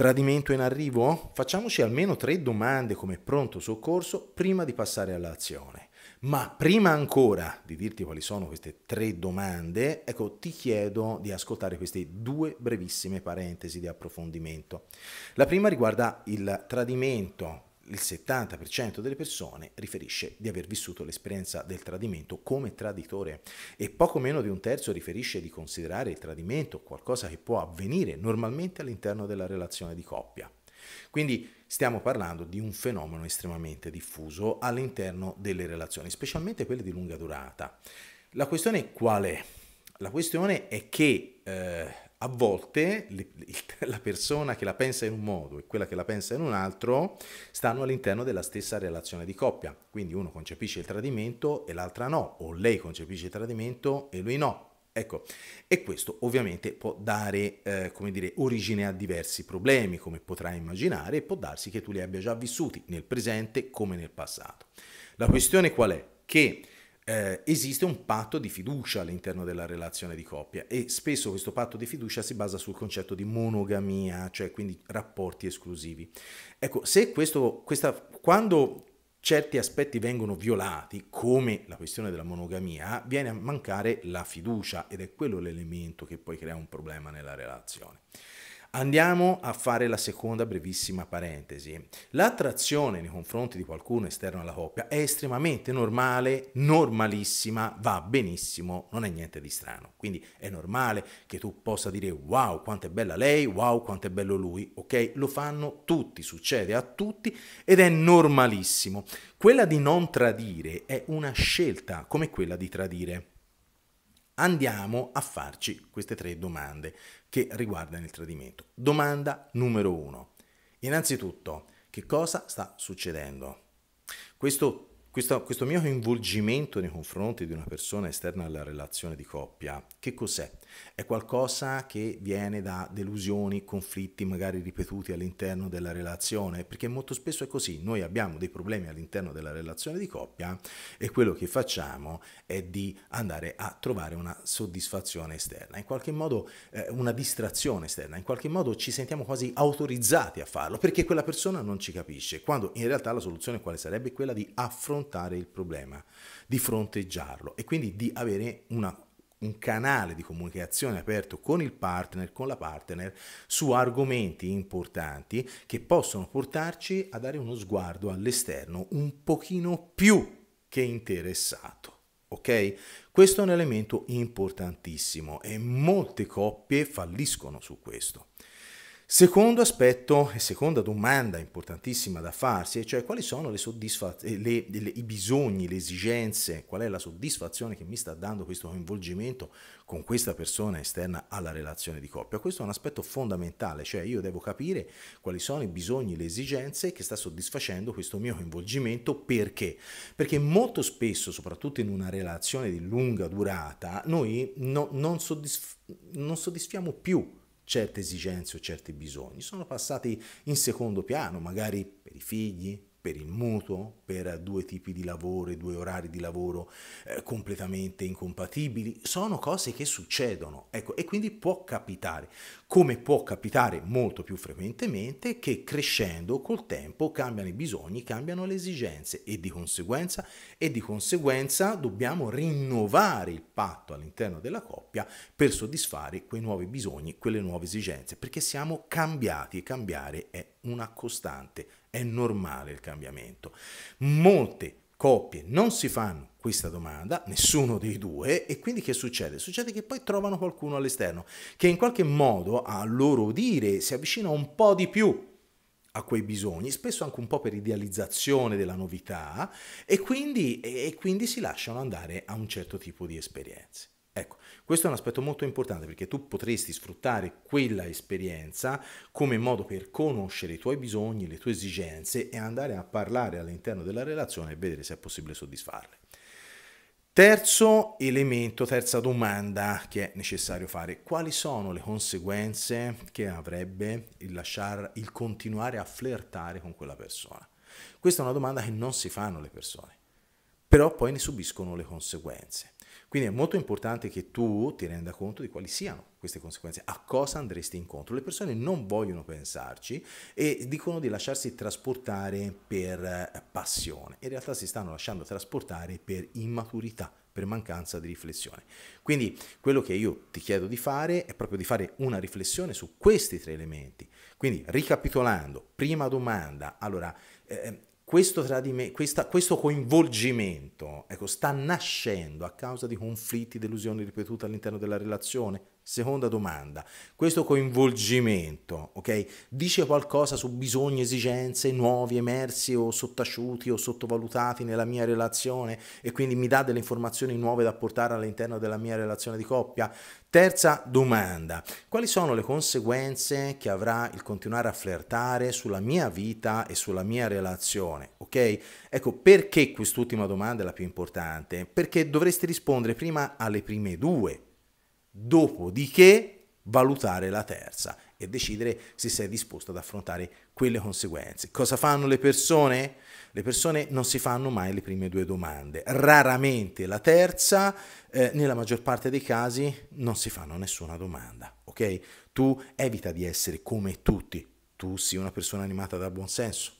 Tradimento in arrivo? Facciamoci almeno tre domande come pronto soccorso prima di passare all'azione. Ma prima ancora di dirti quali sono queste tre domande, ecco, ti chiedo di ascoltare queste due brevissime parentesi di approfondimento. La prima riguarda il tradimento il 70% delle persone riferisce di aver vissuto l'esperienza del tradimento come traditore e poco meno di un terzo riferisce di considerare il tradimento qualcosa che può avvenire normalmente all'interno della relazione di coppia. Quindi stiamo parlando di un fenomeno estremamente diffuso all'interno delle relazioni, specialmente quelle di lunga durata. La questione qual è? La questione è che eh, a volte la persona che la pensa in un modo e quella che la pensa in un altro stanno all'interno della stessa relazione di coppia. Quindi uno concepisce il tradimento e l'altra no, o lei concepisce il tradimento e lui no. Ecco, e questo ovviamente può dare, eh, come dire, origine a diversi problemi, come potrai immaginare, e può darsi che tu li abbia già vissuti nel presente come nel passato. La questione qual è? Che eh, esiste un patto di fiducia all'interno della relazione di coppia e spesso questo patto di fiducia si basa sul concetto di monogamia, cioè quindi rapporti esclusivi. Ecco, se questo, questa, quando certi aspetti vengono violati, come la questione della monogamia, viene a mancare la fiducia ed è quello l'elemento che poi crea un problema nella relazione. Andiamo a fare la seconda brevissima parentesi. L'attrazione nei confronti di qualcuno esterno alla coppia è estremamente normale, normalissima, va benissimo, non è niente di strano. Quindi è normale che tu possa dire wow quanto è bella lei, wow quanto è bello lui, ok? Lo fanno tutti, succede a tutti ed è normalissimo. Quella di non tradire è una scelta come quella di tradire. Andiamo a farci queste tre domande che riguardano il tradimento. Domanda numero uno. Innanzitutto, che cosa sta succedendo? Questo questo, questo, mio coinvolgimento nei confronti di una persona esterna alla relazione di coppia, che cos'è? È qualcosa che viene da delusioni, conflitti magari ripetuti all'interno della relazione, perché molto spesso è così, noi abbiamo dei problemi all'interno della relazione di coppia e quello che facciamo è di andare a trovare una soddisfazione esterna, in qualche modo eh, una distrazione esterna, in qualche modo ci sentiamo quasi autorizzati a farlo perché quella persona non ci capisce, quando in realtà la soluzione quale sarebbe quella di affrontare affrontare il problema, di fronteggiarlo e quindi di avere una, un canale di comunicazione aperto con il partner, con la partner, su argomenti importanti che possono portarci a dare uno sguardo all'esterno un pochino più che interessato. Ok? Questo è un elemento importantissimo e molte coppie falliscono su questo. Secondo aspetto e seconda domanda importantissima da farsi cioè quali sono le eh, le, le, i bisogni, le esigenze, qual è la soddisfazione che mi sta dando questo coinvolgimento con questa persona esterna alla relazione di coppia. Questo è un aspetto fondamentale, cioè io devo capire quali sono i bisogni, le esigenze che sta soddisfacendo questo mio coinvolgimento perché? Perché molto spesso, soprattutto in una relazione di lunga durata, noi no, non, soddisf non soddisfiamo più certe esigenze o certi bisogni, sono passati in secondo piano, magari per i figli, per il mutuo, per due tipi di lavoro e due orari di lavoro eh, completamente incompatibili, sono cose che succedono, ecco, e quindi può capitare, come può capitare molto più frequentemente che crescendo col tempo cambiano i bisogni, cambiano le esigenze e di conseguenza, e di conseguenza dobbiamo rinnovare il patto all'interno della coppia per soddisfare quei nuovi bisogni, quelle nuove esigenze, perché siamo cambiati e cambiare è una costante è normale il cambiamento. Molte coppie non si fanno questa domanda, nessuno dei due, e quindi che succede? Succede che poi trovano qualcuno all'esterno che in qualche modo, a loro dire, si avvicina un po' di più a quei bisogni, spesso anche un po' per idealizzazione della novità, e quindi, e quindi si lasciano andare a un certo tipo di esperienze. Ecco, questo è un aspetto molto importante perché tu potresti sfruttare quella esperienza come modo per conoscere i tuoi bisogni, le tue esigenze e andare a parlare all'interno della relazione e vedere se è possibile soddisfarle. Terzo elemento, terza domanda che è necessario fare, quali sono le conseguenze che avrebbe il, lasciar, il continuare a flirtare con quella persona? Questa è una domanda che non si fanno le persone, però poi ne subiscono le conseguenze. Quindi è molto importante che tu ti renda conto di quali siano queste conseguenze, a cosa andresti incontro. Le persone non vogliono pensarci e dicono di lasciarsi trasportare per eh, passione, in realtà si stanno lasciando trasportare per immaturità, per mancanza di riflessione. Quindi quello che io ti chiedo di fare è proprio di fare una riflessione su questi tre elementi. Quindi ricapitolando, prima domanda, allora eh, questo, tradime, questa, questo coinvolgimento ecco, sta nascendo a causa di conflitti, delusioni ripetute all'interno della relazione? Seconda domanda, questo coinvolgimento okay, dice qualcosa su bisogni, esigenze nuovi, emersi o sottaciuti o sottovalutati nella mia relazione e quindi mi dà delle informazioni nuove da portare all'interno della mia relazione di coppia? Terza domanda, quali sono le conseguenze che avrà il continuare a flirtare sulla mia vita e sulla mia relazione? Ok? Ecco, perché quest'ultima domanda è la più importante? Perché dovresti rispondere prima alle prime due dopodiché valutare la terza e decidere se sei disposto ad affrontare quelle conseguenze. Cosa fanno le persone? Le persone non si fanno mai le prime due domande, raramente la terza, eh, nella maggior parte dei casi non si fanno nessuna domanda, ok? Tu evita di essere come tutti, tu sei una persona animata dal buonsenso,